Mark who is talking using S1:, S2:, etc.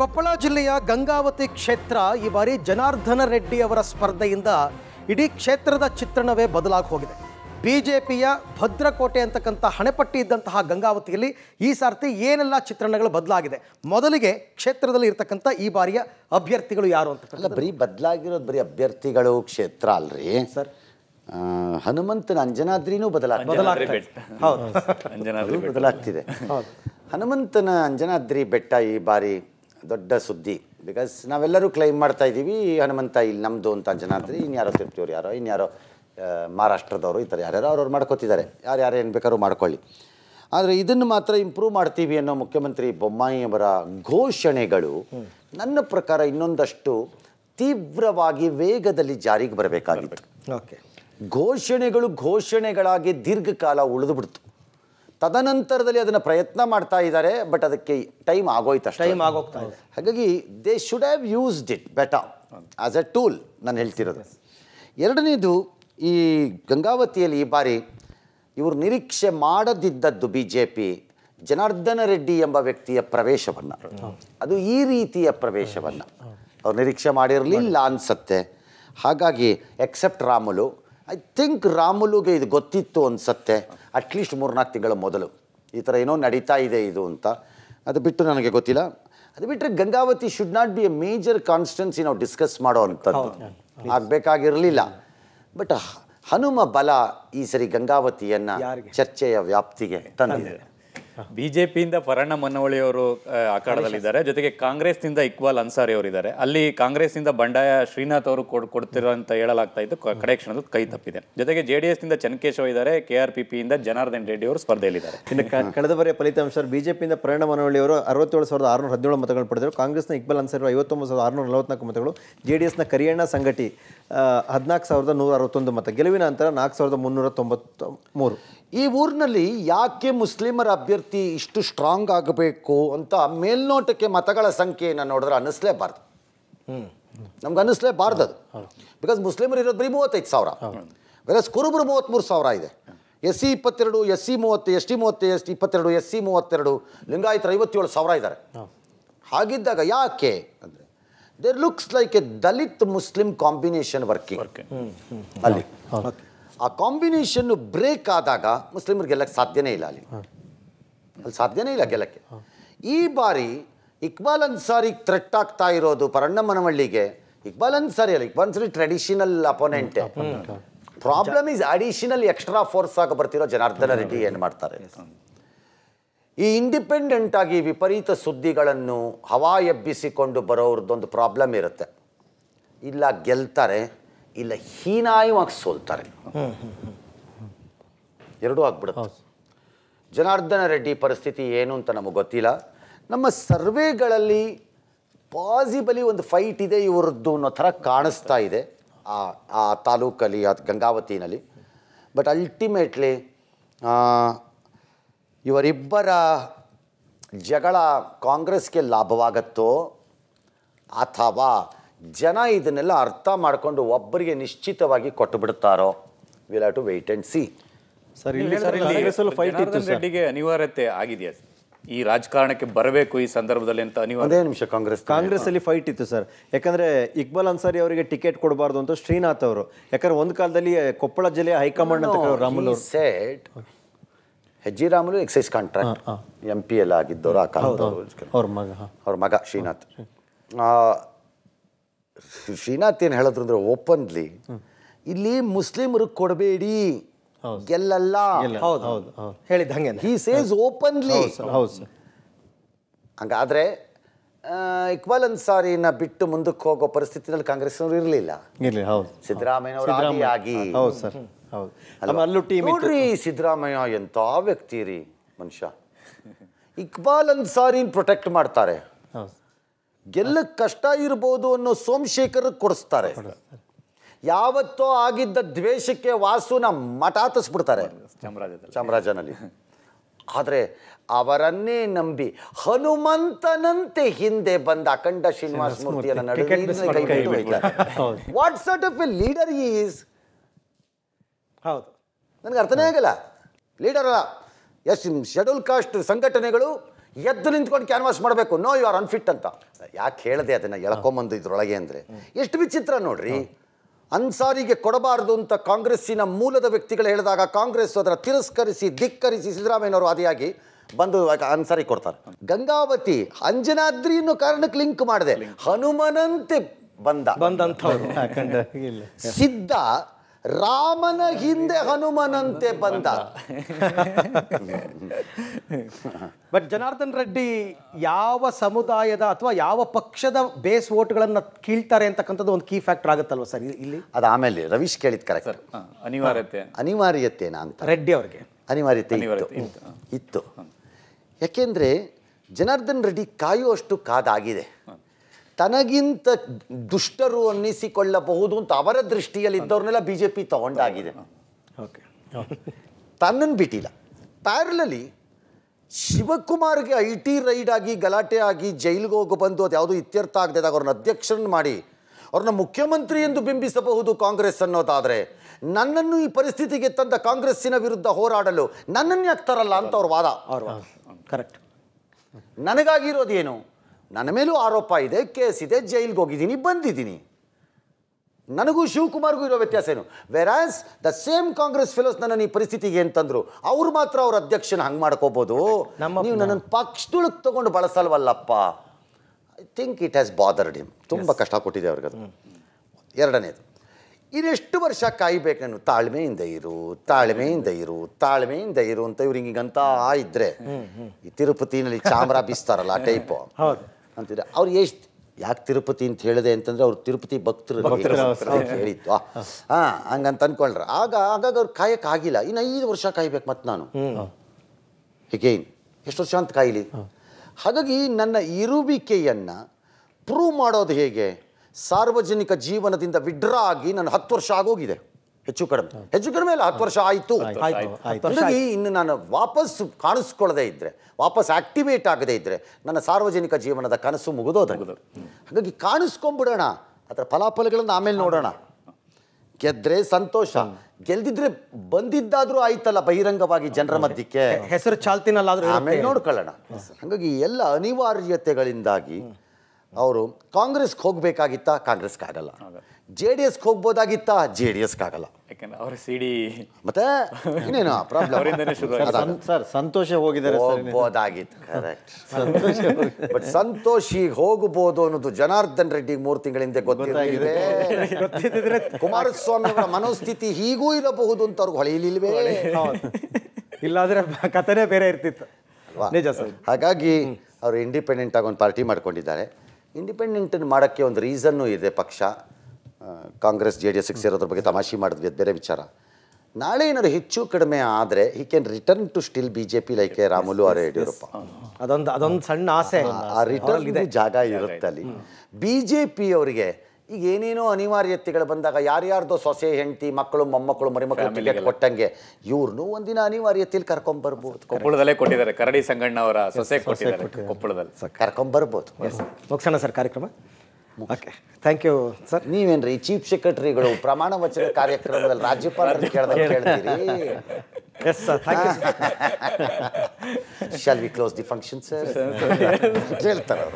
S1: ಕೊಪ್ಪಳ ಜಿಲ್ಲೆಯ ಗಂಗಾವತಿ ಕ್ಷೇತ್ರ ಈ ಬಾರಿ ಜನಾರ್ದನ ರೆಡ್ಡಿ ಅವರ ಸ್ಪರ್ಧೆಯಿಂದ ಇಡೀ ಕ್ಷೇತ್ರದ ಚಿತ್ರಣವೇ ಬದಲಾಗಿ ಹೋಗಿದೆ ಬಿ ಜೆ ಪಿಯ ಭದ್ರಕೋಟೆ ಅಂತಕ್ಕಂಥ ಹಣೆಪಟ್ಟಿ ಇದ್ದಂತಹ ಗಂಗಾವತಿಯಲ್ಲಿ ಈ ಸಾರ್ತಿ ಏನೆಲ್ಲ ಚಿತ್ರಣಗಳು ಬದಲಾಗಿದೆ ಮೊದಲಿಗೆ ಕ್ಷೇತ್ರದಲ್ಲಿ ಇರತಕ್ಕಂಥ ಈ ಬಾರಿಯ ಅಭ್ಯರ್ಥಿಗಳು ಯಾರು ಅಂತ ಬರೀ ಬದಲಾಗಿರೋದು ಬರೀ ಅಭ್ಯರ್ಥಿಗಳು ಕ್ಷೇತ್ರ ಅಲ್ರಿ ಸರ್ ಹನುಮಂತನ ಅಂಜನಾದ್ರಿನೂ ಬದಲಾಗ್ತದೆ ಹೌದು ಬದಲಾಗ್ತಿದೆ ಹನುಮಂತನ ಅಂಜನಾದ್ರಿ ಬೆಟ್ಟ ಈ ಬಾರಿ ದೊಡ್ಡ ಸುದ್ದಿ ಬಿಕಾಸ್ ನಾವೆಲ್ಲರೂ ಕ್ಲೈಮ್ ಮಾಡ್ತಾ ಇದ್ದೀವಿ ಹನುಮಂತ ಇಲ್ಲಿ ನಮ್ಮದು ಅಂತ ಜನ ಅಂದರೆ ಇನ್ಯಾರೋ ತಿರುಪ್ತಿಯವ್ರು ಯಾರೋ ಇನ್ಯಾರೋ ಮಹಾರಾಷ್ಟ್ರದವರು ಈ ಥರ ಯಾರ್ಯಾರೋ ಅವ್ರವ್ರು ಮಾಡ್ಕೋತಿದ್ದಾರೆ ಯಾರ್ಯಾರು ಏನು ಬೇಕಾದ್ರೂ ಮಾಡ್ಕೊಳ್ಳಿ ಆದರೆ ಇದನ್ನು ಮಾತ್ರ ಇಂಪ್ರೂವ್ ಮಾಡ್ತೀವಿ ಅನ್ನೋ ಮುಖ್ಯಮಂತ್ರಿ ಬೊಮ್ಮಾಯಿಯವರ ಘೋಷಣೆಗಳು ನನ್ನ ಪ್ರಕಾರ ಇನ್ನೊಂದಷ್ಟು ತೀವ್ರವಾಗಿ ವೇಗದಲ್ಲಿ ಜಾರಿಗೆ ಬರಬೇಕಾಗಿತ್ತು ಓಕೆ ಘೋಷಣೆಗಳು ಘೋಷಣೆಗಳಾಗಿ ದೀರ್ಘಕಾಲ ಉಳಿದುಬಿಡ್ತು ತದನಂತರದಲ್ಲಿ ಅದನ್ನು ಪ್ರಯತ್ನ ಮಾಡ್ತಾ ಇದ್ದಾರೆ ಬಟ್ ಅದಕ್ಕೆ ಟೈಮ್ ಆಗೋಯ್ತು ಟೈಮ್ ಆಗೋಗ್ತಾ ಹಾಗಾಗಿ they should have used it better as a tool ನಾನು ಹೇಳ್ತಿರೋದು ಎರಡನೇದು ಈ ಗಂಗಾವತಿಯಲ್ಲಿ ಈ ಬಾರಿ ಇವರು ನಿರೀಕ್ಷೆ ಮಾಡದಿದ್ದದ್ದು B J P Janardhana Reddy ಎಂಬ ವ್ಯಕ್ತಿಯ ಪ್ರವೇಶವನ್ನು ಅದು ಈ ರೀತಿಯ ಪ್ರವೇಶವನ್ನು ಅವ್ರು ನಿರೀಕ್ಷೆ ಮಾಡಿರಲಿಲ್ಲ ಅನ್ಸತ್ತೆ ಹಾಗಾಗಿ ಎಕ್ಸೆಪ್ಟ್ ರಾಮುಲು ಐ ಥಿಂಕ್ ರಾಮುಲುಗೆ ಇದು ಗೊತ್ತಿತ್ತು ಅನಿಸತ್ತೆ ಅಟ್ಲೀಸ್ಟ್ ಮೂರ್ನಾಲ್ಕು ತಿಂಗಳ ಮೊದಲು ಈ ಥರ ಏನೋ ನಡೀತಾ ಇದೆ ಇದು ಅಂತ ಅದು ಬಿಟ್ಟು ನನಗೆ ಗೊತ್ತಿಲ್ಲ ಅದು ಬಿಟ್ಟರೆ Gangavathi should not be a major constituency ನಾವು ಡಿಸ್ಕಸ್ ಮಾಡೋ ಅಂಥದ್ದು ಆಗಬೇಕಾಗಿರಲಿಲ್ಲ ಬಟ್ ಹನುಮ ಬಲ ಈ ಸರಿ ಗಂಗಾವತಿಯನ್ನು ಚರ್ಚೆಯ ವ್ಯಾಪ್ತಿಗೆ ತಂದಿದೆ ಬಿಜೆಪಿಯಿಂದ ಜೆ ಪಿಯಿಂದ ಪರಣ್ಣ ಅವರು ಅಖಾಡದಲ್ಲಿದ್ದಾರೆ ಜೊತೆಗೆ ಕಾಂಗ್ರೆಸ್ನಿಂದ ಇಕ್ಬಾಲ್ ಅನ್ಸಾರಿ ಇದ್ದಾರೆ ಅಲ್ಲಿ ಕಾಂಗ್ರೆಸ್ನಿಂದ ಬಂಡಾಯ ಶ್ರೀನಾಥ್ ಅವರು ಕೊಡ್ ಕೊಡ್ತಿರೋ ಅಂತ ಹೇಳಲಾಗ್ತಾ ಇತ್ತು ಕಡೆ ಕ್ಷಣದ ಕೈ ತಪ್ಪಿದೆ ಜೊತೆಗೆ ಜೆ ಡಿ ಎಸ್ನಿಂದ ಚನ್ನಕೇಶವ ಇದ್ದಾರೆ ಕೆ ಆರ್ ಪಿ ಪಿಯಿಂದ ಜನಾರ್ದನ್ ರೆಡ್ಡಿ ಅವರು ಸ್ಪರ್ಧೆಯಲ್ಲಿದ್ದಾರೆ ಇನ್ನು ಕಳೆದ ಬಾರಿಯ ಫಲಿತಾಂಶ ಬಿಜೆಪಿಯಿಂದ ಪರಣ ಅವರು ಅರವತ್ತೇಳು ಸಾವಿರದ ಆರುನೂರ ಹದಿನೇಳು ಮತಗಳು ಪಡೆದರು ಕಾಂಗ್ರೆಸ್ನ ಇಕ್ಬಾಲ್ ಅನ್ಸರ್ ಐವತ್ತೊಂಬತ್ತು ಸಾವಿರದ ಆರುನೂರ ನಲವತ್ನಾಲ್ಕು ಮತಗಳು ಜೆ ಡಿ ಕರಿಯಣ್ಣ ಸಂಘಟಿ ಹದಿನಾಲ್ಕು ಸಾವಿರದ ನೂರ ಅರವತ್ತೊಂದು ಮತ ಗೆಲುವಿನ ನಂತರ ನಾಲ್ಕು ಸಾವಿರದ ಮುನ್ನೂರ ತೊಂಬತ್ತ ಮೂರು ಈ ಊರಿನಲ್ಲಿ ಯಾಕೆ ಮುಸ್ಲಿಮರ ಅಭ್ಯರ್ಥಿ ಇಷ್ಟು ಸ್ಟ್ರಾಂಗ್ ಆಗಬೇಕು ಅಂತ ಮೇಲ್ನೋಟಕ್ಕೆ ಮತಗಳ ಸಂಖ್ಯೆಯನ್ನು ನೋಡಿದ್ರೆ ಅನ್ನಿಸ್ಲೇಬಾರ್ದು ನಮ್ಗೆ ಅನ್ನಿಸ್ಲೇಬಾರ್ದು ಅದು ಬಿಕಾಸ್ ಮುಸ್ಲಿಮರು ಇರೋದು ಬರೀ ಮೂವತ್ತೈದು ಸಾವಿರ ಬಿಕಾಸ್ ಕುರುಬರು ಮೂವತ್ತ್ಮೂರು ಸಾವಿರ ಇದೆ ಎಸ್ ಸಿ ಇಪ್ಪತ್ತೆರಡು ಎಸ್ ಸಿ ಮೂವತ್ತು ಎಸ್ ಟಿ ಮೂವತ್ತು ಎಸ್ ಟಿ ಇಪ್ಪತ್ತೆರಡು ಎಸ್ ಸಿ ಮೂವತ್ತೆರಡು ಲಿಂಗಾಯತರು ಐವತ್ತೇಳು ಸಾವಿರ ಇದ್ದಾರೆ ಹಾಗಿದ್ದಾಗ ಯಾಕೆ ಅಂದರೆ there looks like a Dalit Muslim combination working ಅಲ್ಲಿ ಆ ಕಾಂಬಿನೇಷನ್ನು ಬ್ರೇಕ್ ಆದಾಗ ಮುಸ್ಲಿಮರು ಗೆಲ್ಲಕ್ಕೆ ಸಾಧ್ಯನೇ ಇಲ್ಲ ಅಲ್ಲಿ ಅಲ್ಲಿ ಸಾಧ್ಯನೇ ಇಲ್ಲ ಗೆಲ್ಲಕ್ಕೆ ಈ ಬಾರಿ ಇಕ್ಬಾಲ್ ಅನ್ಸಾರಿಗೆ ಥ್ರೆಟ್ ಆಗ್ತಾ ಇರೋದು ಪರಣ್ಣ ಮನವಳ್ಳಿಗೆ ಇಕ್ಬಾಲ್ ಅನ್ಸಾರಿ ಅಲ್ಲ Iqbal Ansari traditional opponent problem is additional extra force ಆಗಿ ಬರ್ತಿರೋ ಜನಾರ್ದನ ರೆಡ್ಡಿ ಏನು ಮಾಡ್ತಾರೆ ಈ ಇಂಡಿಪೆಂಡೆಂಟ್ ಆಗಿ ವಿಪರೀತ ಸುದ್ದಿಗಳನ್ನು ಹವಾ ಎಬ್ಬಿಸಿಕೊಂಡು ಬರೋರದೊಂದು ಪ್ರಾಬ್ಲಮ್ ಇರುತ್ತೆ ಇಲ್ಲ ಗೆಲ್ತಾರೆ ಇಲ್ಲ ಹೀನಾಯವಾಗಿ ಸೋಲ್ತಾರೆ ಎರಡೂ ಆಗ್ಬಿಡುತ್ತೆ ಜನಾರ್ದನ ರೆಡ್ಡಿ ಪರಿಸ್ಥಿತಿ ಏನು ಅಂತ ನಮಗೆ ಗೊತ್ತಿಲ್ಲ ನಮ್ಮ ಸರ್ವೆಗಳಲ್ಲಿ ಪಾಸಿಬಲಿ ಒಂದು ಫೈಟ್ ಇದೆ ಇವರದ್ದು ಅನ್ನೋ ಥರ ಕಾಣಿಸ್ತಾ ಇದೆ ಆ ಆ ತಾಲೂಕಲ್ಲಿ ಆ ಗಂಗಾವತಿನಲ್ಲಿ ಬಟ್ ಅಲ್ಟಿಮೇಟ್ಲಿ ಇವರಿಬ್ಬರ ಜಗಳ ಕಾಂಗ್ರೆಸ್ಗೆ ಲಾಭವಾಗತ್ತೋ ಅಥವಾ ಜನ ಇದನ್ನೆಲ್ಲ ಅರ್ಥ ಮಾಡಿಕೊಂಡು ಒಬ್ಬರಿಗೆ ನಿಶ್ಚಿತವಾಗಿ ಕೊಟ್ಟು ಬಿಡುತ್ತಾರೋ will have to wait and see sir ಇಲ್ಲಿ ರೆಡ್ಡಿಗೆ ಅನಿವಾರ್ಯತೆ ಆಗಿದೆಯಾ ಈ ರಾಜಕಾರಣಕ್ಕೆ ಬರಬೇಕು ಈ ಸಂದರ್ಭದಲ್ಲಿ ಅಂತ ಅನಿವಾರ್ಯ ನಿಮಿಷ ಕಾಂಗ್ರೆಸ್ ಕಾಂಗ್ರೆಸ್ ಅಲ್ಲಿ ಫೈಟ್ ಇತ್ತು ಸರ್ ಯಾಕಂದ್ರೆ ಇಕ್ಬಾಲ್ ಅನ್ಸಾರಿ ಅವರಿಗೆ ಟಿಕೆಟ್ ಕೊಡಬಾರ್ದು ಅಂತ ಶ್ರೀನಾಥ್ ಅವರು ಯಾಕಂದ್ರೆ ಒಂದು ಕಾಲದಲ್ಲಿ ಕೊಪ್ಪಳ ಜಿಲ್ಲೆಯ ಹೈಕಮಾಂಡ್ ಅಂತ ರಾಮುಲು ಸೆಟ್ ಹೆಜ್ಜಿ Ramulu excise contract M P ಎಲ್ಲ ಆಗಿದ್ದವರು ಆ ಕಾಲದವರು ಅವ್ರ ಮಗ ಅವ್ರ ಮಗ ಶ್ರೀನಾಥ್ ಶ್ರೀನಾಥ್ ಏನು ಹೇಳಿದ್ರು ಅಂದರೆ ಓಪನ್ಲಿ ಇಲ್ಲಿ ಮುಸ್ಲಿಮರು ಕೊಡಬೇಡಿ ಎಲ್ಲ ಹೇಳಿದ ಹಿ ಸೇಸ್ ಓಪನ್ಲಿ ಹಂಗಾದ್ರೆ ಇಕ್ಬಾಲ್ ಅನ್ಸಾರಿನ ಬಿಟ್ಟು ಮುಂದಕ್ಕೆ ಹೋಗೋ ಪರಿಸ್ಥಿತಿನಲ್ಲಿ ಕಾಂಗ್ರೆಸ್ ಇರಲಿಲ್ಲ ಸಿದ್ದರಾಮಯ್ಯ ನೋಡ್ರಿ ಸಿದ್ದರಾಮಯ್ಯ ಎಂತ ವ್ಯಕ್ತಿ ರೀ ಮನುಷ್ಯ ಇಕ್ಬಾಲ್ ಅನ್ಸಾರಿನ ಪ್ರೊಟೆಕ್ಟ್ ಮಾಡ್ತಾರೆ ಗೆಲ್ಲಕ್ಕೆ ಕಷ್ಟ ಇರ್ಬೋದು ಅನ್ನೋ ಸೋಮಶೇಖರ್ ಕೊಡಿಸ್ತಾರೆ ಯಾವತ್ತೋ ಆಗಿದ್ದ ದ್ವೇಷಕ್ಕೆ ವಾಸುನ ಮಠಾತಿಸ್ಬಿಡ್ತಾರೆ ಚಾಮರಾಜನಲ್ಲಿ ಆದರೆ ಅವರನ್ನೇ ನಂಬಿ ಹನುಮಂತನಂತೆ ಹಿಂದೆ ಬಂದ ಅಖಂಡ ಶ್ರೀನಿವಾಸ ಮೂರ್ತಿಯನ್ನು what sort of a leader is ಹೌದು ನನಗೆ ಅರ್ಥನೇ ಆಗಲ್ಲ ಲೀಡರ್ ಅಲ್ಲ ಎಸ್ ಶೆಡ್ಯೂಲ್ ಕಾಸ್ಟ್ ಸಂಘಟನೆಗಳು ಎದ್ದು ನಿಂತ್ಕೊಂಡು ಕ್ಯಾನ್ವಾಸ್ ಮಾಡಬೇಕು ನೋ ಯು ಆರ್ ಅನ್ಫಿಟ್ ಅಂತ ಯಾಕೆ ಹೇಳಿದೆ ಅದನ್ನು ಎಳ್ಕೊಂಬಂದು ಇದ್ರೊಳಗೆ ಅಂದರೆ ಎಷ್ಟು ವಿಚಿತ್ರ ನೋಡ್ರಿ ಅನ್ಸಾರಿಗೆ ಕೊಡಬಾರದು ಅಂತ ಕಾಂಗ್ರೆಸ್ಸಿನ ಮೂಲದ ವ್ಯಕ್ತಿಗಳು ಹೇಳಿದಾಗ ಕಾಂಗ್ರೆಸ್ ಅದರ ತಿರಸ್ಕರಿಸಿ ಧಿಕ್ಕರಿಸಿ ಸಿದ್ದರಾಮಯ್ಯನವರು ಆದಿಯಾಗಿ ಬಂದು ಅನ್ಸಾರಿ ಕೊಡ್ತಾರೆ ಗಂಗಾವತಿ ಅಂಜನಾದ್ರಿ ಅನ್ನೋ ಕಾರಣಕ್ಕೆ ಲಿಂಕ್ ಮಾಡಿದೆ ಹನುಮನಂತೆ ಬಂದ ಬಂದಂಥವ್ರು ಸಿದ್ಧ ರಾಮನ ಹಿಂದೆ ಹನುಮನಂತೆ ಬಂದ ಬಟ್ ಜನಾರ್ದನ್ ರೆಡ್ಡಿ ಯಾವ ಸಮುದಾಯದ ಅಥವಾ ಯಾವ ಪಕ್ಷದ ಬೇಸ್ ವೋಟ್ಗಳನ್ನು ಕೀಳ್ತಾರೆ ಅಂತಕ್ಕಂಥದ್ದು ಒಂದು ಕೀ ಫ್ಯಾಕ್ಟರ್ ಆಗುತ್ತಲ್ವ ಸರ್ ಇಲ್ಲಿ ಅದು ಆಮೇಲೆ ರವೀಶ್ ಕೇಳಿದ ಕರೆಕ್ಟ್ ಅನಿವಾರ್ಯತೆ ಅನಿವಾರ್ಯತೆ ಅಂತ ರೆಡ್ಡಿ ಅವ್ರಿಗೆ ಅನಿವಾರ್ಯತೆ ಇತ್ತು ಇತ್ತು ಜನಾರ್ದನ್ ರೆಡ್ಡಿ ಕಾಯುವಷ್ಟು ಕಾದಾಗಿದೆ ತನಗಿಂತ ದುಷ್ಟರು ಅನ್ನಿಸಿಕೊಳ್ಳಬಹುದು ಅಂತ ಅವರ ದೃಷ್ಟಿಯಲ್ಲಿ ಇದ್ದವ್ರನ್ನೆಲ್ಲ ಬಿ ಜೆ ಪಿ ತಗೊಂಡಾಗಿದೆ ಓಕೆ ತನ್ನನ್ನು ಬಿಟ್ಟಿಲ್ಲ ಪ್ಯಾರಲಲ್ಲಿ ಶಿವಕುಮಾರ್ಗೆ ಐ ಟಿ ರೈಡ್ ಆಗಿ ಗಲಾಟೆ ಆಗಿ ಜೈಲಿಗೆ ಹೋಗಿ ಬಂದು ಅದು ಯಾವುದು ಇತ್ಯರ್ಥ ಅದಾಗ ಅವ್ರನ್ನ ಅಧ್ಯಕ್ಷರನ್ನ ಮಾಡಿ ಅವ್ರನ್ನ ಮುಖ್ಯಮಂತ್ರಿ ಎಂದು ಬಿಂಬಿಸಬಹುದು ಕಾಂಗ್ರೆಸ್ ಅನ್ನೋದಾದರೆ ನನ್ನನ್ನು ಈ ಪರಿಸ್ಥಿತಿಗೆ ತಂದ ಕಾಂಗ್ರೆಸ್ಸಿನ ವಿರುದ್ಧ ಹೋರಾಡಲು ನನ್ನನ್ನೇ ಆಗ್ತಾರಲ್ಲ ಅಂತ ಅವ್ರ ವಾದ ಅವ್ರ ಕರೆಕ್ಟ್ ನನಗಾಗಿರೋದೇನು ನನ್ನ ಮೇಲೂ ಆರೋಪ ಇದೆ ಕೇಸ್ ಇದೆ ಜೈಲ್ಗೆ ಹೋಗಿದ್ದೀನಿ ಬಂದಿದ್ದೀನಿ ನನಗೂ ಶಿವಕುಮಾರ್ಗೂ ಇರೋ ವ್ಯತ್ಯಾಸ ಏನು ವೆರಾಸ್ ದ ಸೇಮ್ ಕಾಂಗ್ರೆಸ್ ಫಿಲೋಸ್ ನನ್ನ ಈ ಪರಿಸ್ಥಿತಿಗೆ ಅಂತಂದ್ರು ಅವ್ರು ಮಾತ್ರ ಅವ್ರ ಅಧ್ಯಕ್ಷನ ಹಂಗೆ ಮಾಡ್ಕೋಬೋದು ನೀವು ನನ್ನನ್ನು ಪಕ್ಷದೊಳಗೆ ತೊಗೊಂಡು ಬಳಸಲ್ವಲ್ಲಪ್ಪ I think it has bothered him ತುಂಬ ಕಷ್ಟ ಕೊಟ್ಟಿದೆ ಅವ್ರಿಗೆ ಎರಡನೇದು ಇನ್ನೆಷ್ಟು ವರ್ಷ ಕಾಯ್ಬೇಕು ನಾನು ತಾಳ್ಮೆಯಿಂದ ಇರು ತಾಳ್ಮೆಯಿಂದ ಇರು ತಾಳ್ಮೆಯಿಂದ ಇರು ಅಂತ ಇವ್ರು ಹಿಂಗಂತ ಇದ್ರೆ ಈ ತಿರುಪತಿನಲ್ಲಿ ಚಾಮ್ರಾ ಬೀಸ್ತಾರಲ್ಲ ಆ ಟೈಪು ಅಂತಿದ್ರೆ ಅವ್ರು ಎಷ್ಟು ಯಾಕೆ ತಿರುಪತಿ ಅಂತ ಹೇಳಿದೆ ಅಂತಂದ್ರೆ ಅವ್ರು ತಿರುಪತಿ ಭಕ್ತರು ಹೇಳಿದ್ವಾ ಹಾಂ ಹಂಗಂತ ಅನ್ಕೊಂಡ್ರೆ ಆಗ ಆಗಾಗ ಅವ್ರು ಆಗಿಲ್ಲ ಇನ್ನು ಐದು ವರ್ಷ ಕಾಯ್ಬೇಕು ಮತ್ತೆ ನಾನು ಹೀಗೇನು ಎಷ್ಟು ವರ್ಷ ಅಂತ ಕಾಯಿಲಿ ಹಾಗಾಗಿ ನನ್ನ ಇರುವಿಕೆಯನ್ನು ಪ್ರೂವ್ ಮಾಡೋದು ಹೇಗೆ ಸಾರ್ವಜನಿಕ ಜೀವನದಿಂದ ವಿಡ್ರಾ ಆಗಿ ನಾನು ಹತ್ತು ವರ್ಷ ಆಗೋಗಿದೆ ಹೆಚ್ಚು ಕಡಿಮೆ ಹೆಚ್ಚು ಕಡಿಮೆ ಇಲ್ಲ ಹತ್ತು ವರ್ಷ ಆಯಿತು ಹಾಗಾಗಿ ಇನ್ನು ನಾನು ವಾಪಸ್ ಕಾಣಿಸ್ಕೊಳ್ಳದೆ ಇದ್ದರೆ ವಾಪಸ್ ಆಕ್ಟಿವೇಟ್ ಆಗದೇ ಇದ್ದರೆ ನನ್ನ ಸಾರ್ವಜನಿಕ ಜೀವನದ ಕನಸು ಮುಗಿದೋದ ಹಾಗಾಗಿ ಕಾಣಿಸ್ಕೊಂಬಿಡೋಣ ಅದರ ಫಲಾಫಲಗಳನ್ನು ಆಮೇಲೆ ನೋಡೋಣ ಗೆದ್ರೆ ಸಂತೋಷ ಗೆಲ್ದಿದ್ರೆ ಬಂದಿದ್ದಾದ್ರೂ ಆಯ್ತಲ್ಲ ಬಹಿರಂಗವಾಗಿ ಜನರ ಮಧ್ಯಕ್ಕೆ ಹೆಸರು ಚಾಲ್ತಿನಲ್ಲ ಆಮೇಲೆ ನೋಡ್ಕೊಳ್ಳೋಣ ಹಾಗಾಗಿ ಎಲ್ಲ ಅನಿವಾರ್ಯತೆಗಳಿಂದಾಗಿ ಅವರು ಕಾಂಗ್ರೆಸ್ಗೆ ಹೋಗಬೇಕಾಗಿತ್ತಾ ಕಾಂಗ್ರೆಸ್ಗೆ ಆಗಲ್ಲ ಜೆ ಡಿ ಎಸ್ಗೆ ಹೋಗ್ಬೋದಾಗಿತ್ತಾ ಜೆ ಡಿ ಎಸ್ ಆಗಲ್ಲ ಮತ್ತೆ ಏನೇನು ಸರ್ ಸಂತೋಷ ಹೋಗಿದ್ದಾರೆ ಹೋಗ್ಬೋದಾಗಿತ್ತು ಕರೆಕ್ಟ್ ಬಟ್ ಸಂತೋಷಿಗೆ ಹೋಗಬಹುದು ಅನ್ನೋದು ಜನಾರ್ದನ್ ರೆಡ್ಡಿ ಮೂರು ತಿಂಗಳಿಂದ ಗೊತ್ತಿದೆ ಕುಮಾರಸ್ವಾಮಿ ಅವರ ಮನೋಸ್ಥಿತಿ ಹೀಗೂ ಇರಬಹುದು ಅಂತ ಅವ್ರಿಗೆ ಹೊಳೆಯಲಿಲ್ವೇ ಇಲ್ಲಾದ್ರೆ ಕಥೆನೇ ಬೇರೆ ಇರ್ತಿತ್ತು ಹಾಗಾಗಿ ಅವರು ಇಂಡಿಪೆಂಡೆಂಟ್ ಆಗಿ ಒಂದು ಪಾರ್ಟಿ ಮಾಡ್ಕೊಂಡಿದ್ದಾರೆ ಇಂಡಿಪೆಂಡೆಂಟ್ ಮಾಡೋಕ್ಕೆ ಒಂದು ರೀಸನ್ನು ಇದೆ ಪಕ್ಷ ಕಾಂಗ್ರೆಸ್ ಜೆ ಡಿ ಸೇರೋದ್ರ ಬಗ್ಗೆ ತಮಾಷೆ ಮಾಡಿದ್ವಿ ಬೇರೆ ವಿಚಾರ ನಾಳೆ ಏನಾದ್ರು ಹೆಚ್ಚು ಕಡಿಮೆ ಆದರೆ he can return to still BJP J P like Ramulu or Yediyurappa ಅದೊಂದು ಅದೊಂದು ಸಣ್ಣ ಆಸೆ ಆ ರಿಟರ್ನ್ ಜಾಗ ಇರುತ್ತೆ ಅಲ್ಲಿ ಬಿ ಜೆ ಪಿ ಅವರಿಗೆ ಈಗ ಏನೇನೋ ಅನಿವಾರ್ಯತೆಗಳು ಬಂದಾಗ ಯಾರ್ಯಾರ್ದೋ ಸೊಸೆ ಹೆಂಡತಿ ಮಕ್ಕಳು ಮೊಮ್ಮಕ್ಕಳು ಮರಿಮಕ್ಕಳು ಟಿಕೆಟ್ ಕೊಟ್ಟಂಗೆ ಇವ್ರನ್ನೂ ಒಂದಿನ ಅನಿವಾರ್ಯತೆಯಲ್ಲಿ ಕರ್ಕೊಂಬರ್ಬೋದು ಕೊಪ್ಪಳದಲ್ಲೇ ಕೊಟ್ಟಿದ್ದಾರೆ ಕರಡಿ ಸಂಗಣ್ಣ ಅವರ ಸೊಸೆ ಕೊಟ್ಟಿದ್ದಾರೆ ಕೊಪ್ಪಳದಲ್ಲಿ ಕರ್ಕೊಂಬರ್ಬೋದು ಮುಗಿಸೋಣ ಸರ್ ಕಾರ್ಯಕ್ರಮ ಓಕೆ ಥ್ಯಾಂಕ್ ಯು ಸರ್ ನೀವೇನ್ರಿ ಚೀಫ್ ಸೆಕ್ರೆಟರಿಗಳು ಪ್ರಮಾಣ ವಚನ ಕಾರ್ಯಕ್ರಮದಲ್ಲಿ ರಾಜ್ಯಪಾಲರು ಕೇಳ್ದಾಗ ಕೇಳ್ತೀರಿ yes sir thank you shall we close the function sir ಕೇಳ್ತಾರೆ